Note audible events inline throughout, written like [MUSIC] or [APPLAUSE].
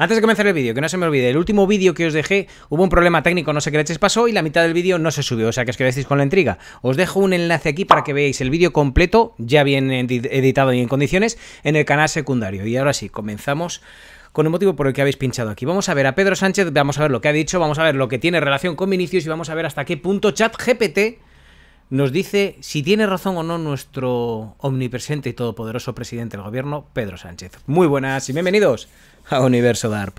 Antes de comenzar el vídeo, que no se me olvide, el último vídeo que os dejé hubo un problema técnico, no sé qué leches pasó y la mitad del vídeo no se subió, o sea que os decís con la intriga. Os dejo un enlace aquí para que veáis el vídeo completo, ya bien editado y en condiciones, en el canal secundario. Y ahora sí, comenzamos con el motivo por el que habéis pinchado aquí. Vamos a ver a Pedro Sánchez, vamos a ver lo que ha dicho, vamos a ver lo que tiene relación con Vinicius y vamos a ver hasta qué punto ChatGPT nos dice si tiene razón o no nuestro omnipresente y todopoderoso presidente del gobierno, Pedro Sánchez. Muy buenas y bienvenidos a Universo DARP.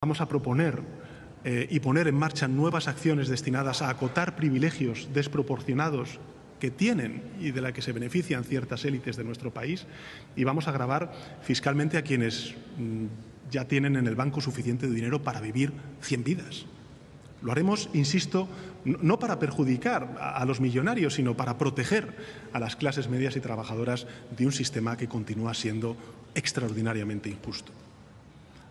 Vamos a proponer eh, y poner en marcha nuevas acciones destinadas a acotar privilegios desproporcionados que tienen y de la que se benefician ciertas élites de nuestro país y vamos a grabar fiscalmente a quienes mm, ya tienen en el banco suficiente dinero para vivir 100 vidas. Lo haremos, insisto, no para perjudicar a los millonarios, sino para proteger a las clases medias y trabajadoras de un sistema que continúa siendo extraordinariamente injusto.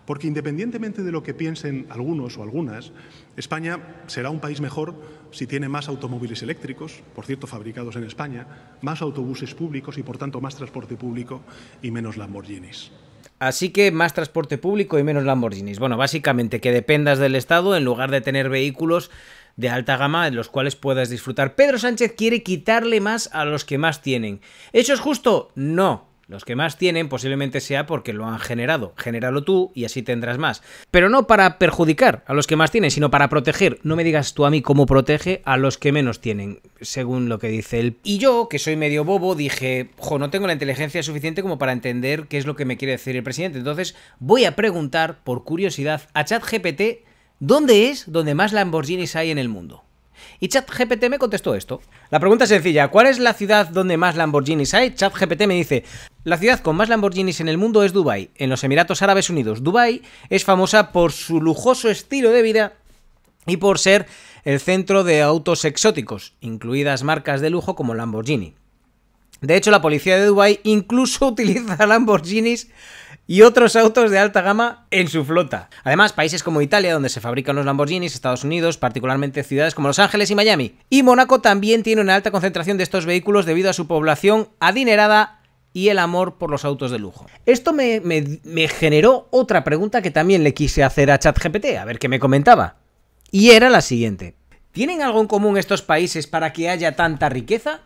Porque independientemente de lo que piensen algunos o algunas, España será un país mejor si tiene más automóviles eléctricos, por cierto, fabricados en España, más autobuses públicos y, por tanto, más transporte público y menos Lamborghinis. Así que más transporte público y menos Lamborghinis. Bueno, básicamente que dependas del Estado en lugar de tener vehículos de alta gama en los cuales puedas disfrutar. Pedro Sánchez quiere quitarle más a los que más tienen. ¿Eso es justo? No. Los que más tienen posiblemente sea porque lo han generado. Genéralo tú y así tendrás más. Pero no para perjudicar a los que más tienen, sino para proteger. No me digas tú a mí cómo protege a los que menos tienen, según lo que dice él. Y yo, que soy medio bobo, dije, jo, no tengo la inteligencia suficiente como para entender qué es lo que me quiere decir el presidente. Entonces voy a preguntar, por curiosidad, a ChatGPT dónde es donde más Lamborghinis hay en el mundo. Y ChatGPT me contestó esto. La pregunta es sencilla, ¿cuál es la ciudad donde más Lamborghinis hay? ChatGPT me dice, la ciudad con más Lamborghinis en el mundo es Dubái, en los Emiratos Árabes Unidos. Dubái es famosa por su lujoso estilo de vida y por ser el centro de autos exóticos, incluidas marcas de lujo como Lamborghini. De hecho, la policía de Dubái incluso [LAUGHS] utiliza Lamborghinis y otros autos de alta gama en su flota. Además, países como Italia, donde se fabrican los Lamborghinis, Estados Unidos, particularmente ciudades como Los Ángeles y Miami. Y Mónaco también tiene una alta concentración de estos vehículos debido a su población adinerada y el amor por los autos de lujo. Esto me, generó otra pregunta que también le quise hacer a ChatGPT, a ver qué me comentaba. Y era la siguiente. ¿Tienen algo en común estos países para que haya tanta riqueza?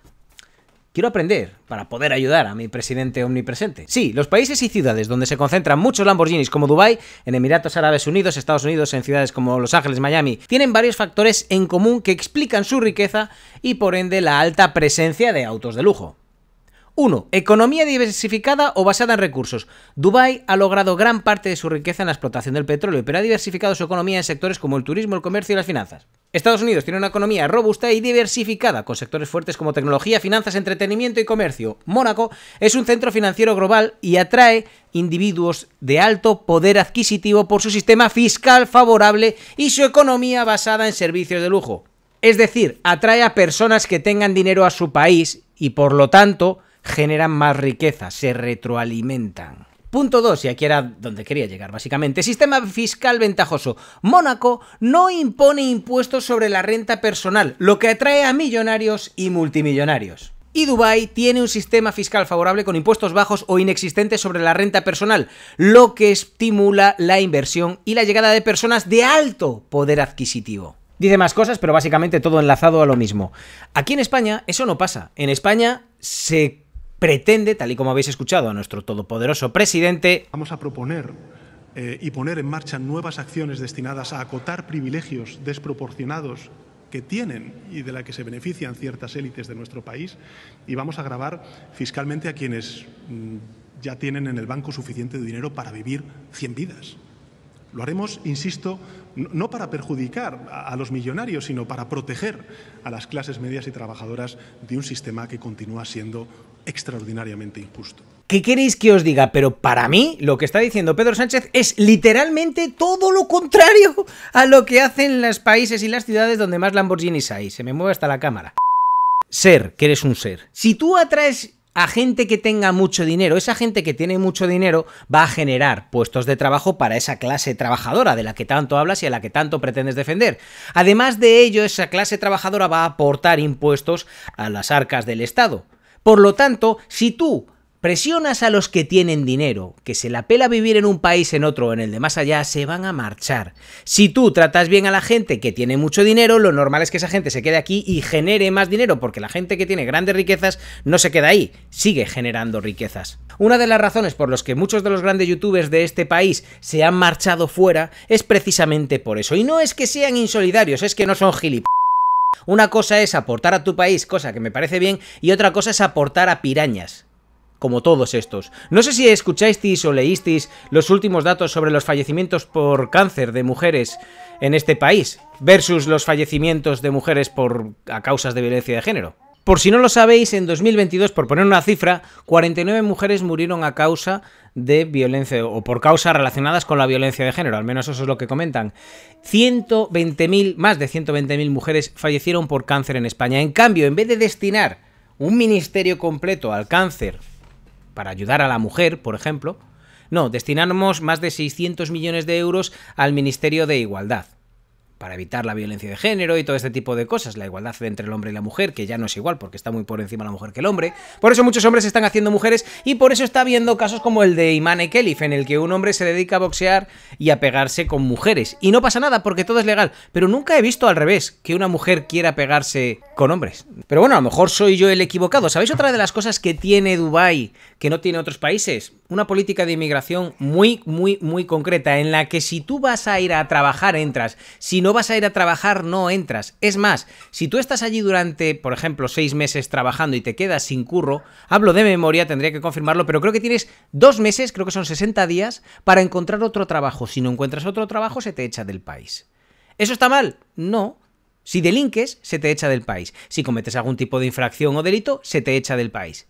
Quiero aprender para poder ayudar a mi presidente omnipresente. Sí, los países y ciudades donde se concentran muchos Lamborghinis como Dubái, en Emiratos Árabes Unidos, Estados Unidos, en ciudades como Los Ángeles, Miami, tienen varios factores en común que explican su riqueza y por ende la alta presencia de autos de lujo. 1. Economía diversificada o basada en recursos. Dubái ha logrado gran parte de su riqueza en la explotación del petróleo, pero ha diversificado su economía en sectores como el turismo, el comercio y las finanzas. Estados Unidos tiene una economía robusta y diversificada, con sectores fuertes como tecnología, finanzas, entretenimiento y comercio. Mónaco es un centro financiero global y atrae individuos de alto poder adquisitivo por su sistema fiscal favorable y su economía basada en servicios de lujo. Es decir, atrae a personas que tengan dinero a su país y por lo tanto generan más riqueza, se retroalimentan. Punto 2, y aquí era donde quería llegar básicamente. Sistema fiscal ventajoso. Mónaco no impone impuestos sobre la renta personal, lo que atrae a millonarios y multimillonarios. Y Dubái tiene un sistema fiscal favorable con impuestos bajos o inexistentes sobre la renta personal, lo que estimula la inversión y la llegada de personas de alto poder adquisitivo. Dice más cosas, pero básicamente todo enlazado a lo mismo. Aquí en España eso no pasa. En España se pretende, tal y como habéis escuchado a nuestro todopoderoso presidente, vamos a proponer eh, y poner en marcha nuevas acciones destinadas a acotar privilegios desproporcionados que tienen y de la que se benefician ciertas élites de nuestro país y vamos a grabar fiscalmente a quienes mm, ya tienen en el banco suficiente dinero para vivir 100 vidas. Lo haremos, insisto, no para perjudicar a los millonarios, sino para proteger a las clases medias y trabajadoras de un sistema que continúa siendo extraordinariamente injusto. ¿Qué queréis que os diga? Pero para mí lo que está diciendo Pedro Sánchez es literalmente todo lo contrario a lo que hacen los países y las ciudades donde más Lamborghinis hay. Se me mueve hasta la cámara. Ser, que eres un ser. Si tú atraes a gente que tenga mucho dinero. Esa gente que tiene mucho dinero va a generar puestos de trabajo para esa clase trabajadora de la que tanto hablas y a la que tanto pretendes defender. Además de ello, esa clase trabajadora va a aportar impuestos a las arcas del Estado. Por lo tanto, si tú Presionas a los que tienen dinero, que se la pela vivir en un país, en otro, en el de más allá, se van a marchar. Si tú tratas bien a la gente que tiene mucho dinero, lo normal es que esa gente se quede aquí y genere más dinero, porque la gente que tiene grandes riquezas no se queda ahí, sigue generando riquezas. Una de las razones por las que muchos de los grandes youtubers de este país se han marchado fuera es precisamente por eso. Y no es que sean insolidarios, es que no son gilipollas. Una cosa es aportar a tu país, cosa que me parece bien, y otra cosa es aportar a pirañas como todos estos. No sé si escucháis o leísteis los últimos datos sobre los fallecimientos por cáncer de mujeres en este país versus los fallecimientos de mujeres por a causas de violencia de género. Por si no lo sabéis, en 2022, por poner una cifra, 49 mujeres murieron a causa de violencia o por causas relacionadas con la violencia de género, al menos eso es lo que comentan. 120.000, más de 120.000 mujeres fallecieron por cáncer en España. En cambio, en vez de destinar un ministerio completo al cáncer para ayudar a la mujer, por ejemplo. No, destinamos más de 600 millones de euros al Ministerio de Igualdad para evitar la violencia de género y todo este tipo de cosas, la igualdad entre el hombre y la mujer, que ya no es igual porque está muy por encima la mujer que el hombre. Por eso muchos hombres están haciendo mujeres y por eso está habiendo casos como el de Imane Kelif, en el que un hombre se dedica a boxear y a pegarse con mujeres. Y no pasa nada porque todo es legal, pero nunca he visto al revés, que una mujer quiera pegarse con hombres. Pero bueno, a lo mejor soy yo el equivocado. ¿Sabéis otra de las cosas que tiene Dubái que no tiene otros países? Una política de inmigración muy, muy, muy concreta, en la que si tú vas a ir a trabajar, entras. Si no no vas a ir a trabajar, no entras. Es más, si tú estás allí durante, por ejemplo, seis meses trabajando y te quedas sin curro, hablo de memoria, tendría que confirmarlo, pero creo que tienes dos meses, creo que son 60 días, para encontrar otro trabajo. Si no encuentras otro trabajo, se te echa del país. ¿Eso está mal? No. Si delinques, se te echa del país. Si cometes algún tipo de infracción o delito, se te echa del país.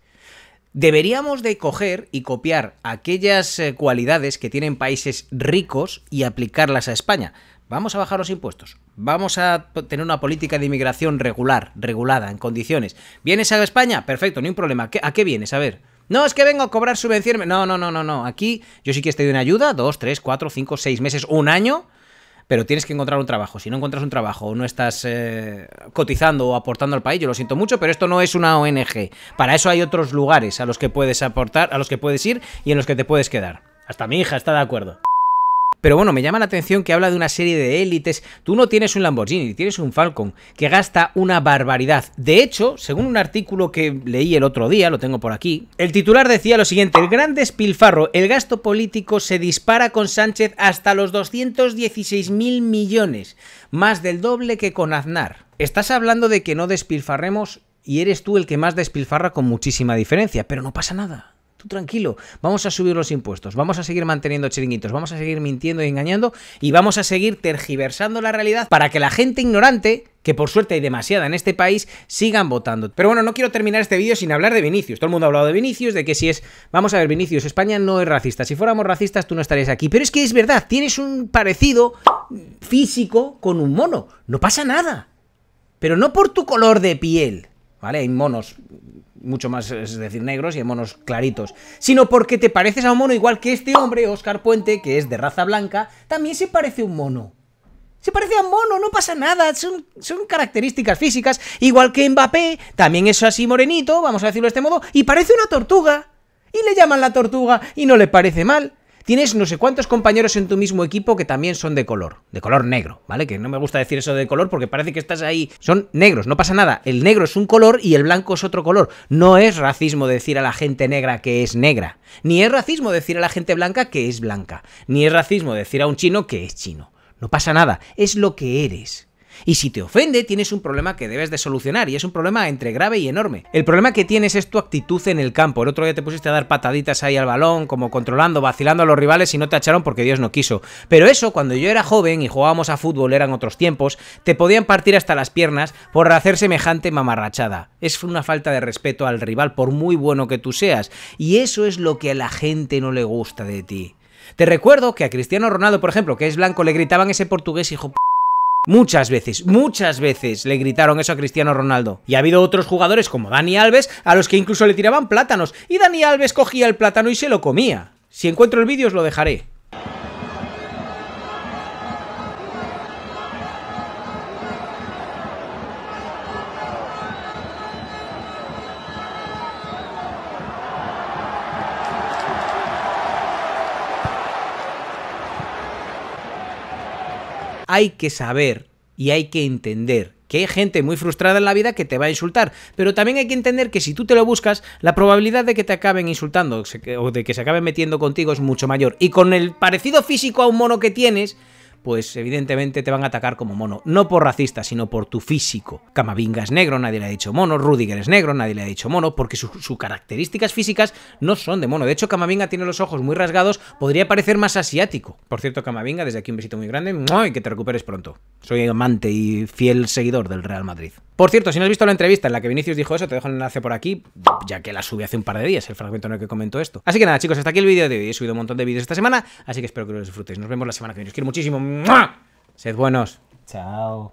Deberíamos de coger y copiar aquellas eh, cualidades que tienen países ricos y aplicarlas a España vamos a bajar los impuestos, vamos a tener una política de inmigración regular, regulada, en condiciones. ¿Vienes a España? Perfecto, no hay un problema. ¿A qué vienes? A ver. No, es que vengo a cobrar subvenciones. No, no, no, no, no. Aquí yo sí que estoy de una ayuda, dos, tres, cuatro, cinco, seis meses, un año, pero tienes que encontrar un trabajo. Si no encuentras un trabajo o no estás eh, cotizando o aportando al país, yo lo siento mucho, pero esto no es una ONG. Para eso hay otros lugares a los que puedes aportar, a los que puedes ir y en los que te puedes quedar. Hasta mi hija está de acuerdo. Pero bueno, me llama la atención que habla de una serie de élites. Tú no tienes un Lamborghini, tienes un Falcon, que gasta una barbaridad. De hecho, según un artículo que leí el otro día, lo tengo por aquí, el titular decía lo siguiente, el gran despilfarro, el gasto político se dispara con Sánchez hasta los mil millones, más del doble que con Aznar. Estás hablando de que no despilfarremos y eres tú el que más despilfarra con muchísima diferencia, pero no pasa nada. Tú tranquilo, vamos a subir los impuestos, vamos a seguir manteniendo chiringuitos, vamos a seguir mintiendo y engañando y vamos a seguir tergiversando la realidad para que la gente ignorante que por suerte hay demasiada en este país, sigan votando. Pero bueno, no quiero terminar este vídeo sin hablar de Vinicius. Todo el mundo ha hablado de Vinicius, de que si es... Vamos a ver, Vinicius, España no es racista. Si fuéramos racistas, tú no estarías aquí. Pero es que es verdad, tienes un parecido físico con un mono. No pasa nada. Pero no por tu color de piel. ¿vale? Hay monos mucho más, es decir, negros y hay monos claritos, sino porque te pareces a un mono igual que este hombre, Oscar Puente, que es de raza blanca, también se parece a un mono. Se parece a un mono, no pasa nada, son, son características físicas, igual que Mbappé, también es así morenito, vamos a decirlo de este modo, y parece una tortuga. Y le llaman la tortuga y no le parece mal. Tienes no sé cuántos compañeros en tu mismo equipo que también son de color, de color negro, ¿vale? Que no me gusta decir eso de color porque parece que estás ahí. Son negros, no pasa nada. El negro es un color y el blanco es otro color. No es racismo decir a la gente negra que es negra. Ni es racismo decir a la gente blanca que es blanca. Ni es racismo decir a un chino que es chino. No pasa nada. Es lo que eres. Y si te ofende, tienes un problema que debes de solucionar y es un problema entre grave y enorme. El problema que tienes es tu actitud en el campo. El otro día te pusiste a dar pataditas ahí al balón, como controlando, vacilando a los rivales y no te echaron porque Dios no quiso. Pero eso, cuando yo era joven y jugábamos a fútbol, eran otros tiempos, te podían partir hasta las piernas por hacer semejante mamarrachada. Es una falta de respeto al rival por muy bueno que tú seas. Y eso es lo que a la gente no le gusta de ti. Te recuerdo que a Cristiano Ronaldo, por ejemplo, que es blanco, le gritaban ese portugués hijo Muchas veces, muchas veces le gritaron eso a Cristiano Ronaldo. Y ha habido otros jugadores como Dani Alves a los que incluso le tiraban plátanos. Y Dani Alves cogía el plátano y se lo comía. Si encuentro el vídeo os lo dejaré. hay que saber y hay que entender que hay gente muy frustrada en la vida que te va a insultar, pero también hay que entender que si tú te lo buscas, la probabilidad de que te acaben insultando o de que se acaben metiendo contigo es mucho mayor. Y con el parecido físico a un mono que tienes, pues evidentemente te van a atacar como mono. No por racista, sino por tu físico. Camavinga es negro, nadie le ha dicho mono. Rudiger es negro, nadie le ha dicho mono, porque sus características físicas no son de mono. De hecho, Camavinga tiene los ojos muy rasgados, podría parecer más asiático. Por cierto, Camavinga, desde aquí un besito muy grande y que te recuperes pronto. Soy amante y fiel seguidor del Real Madrid. Por cierto, si no has visto la entrevista en la que Vinicius dijo eso, te dejo el enlace por aquí, ya que la subí hace un par de días, el fragmento en el que comentó esto. Así que nada, chicos, hasta aquí el vídeo de hoy. He subido un montón de vídeos esta semana, así que espero que los disfrutéis. Nos vemos la semana que viene. Os quiero muchísimo. Sed buenos. Chao.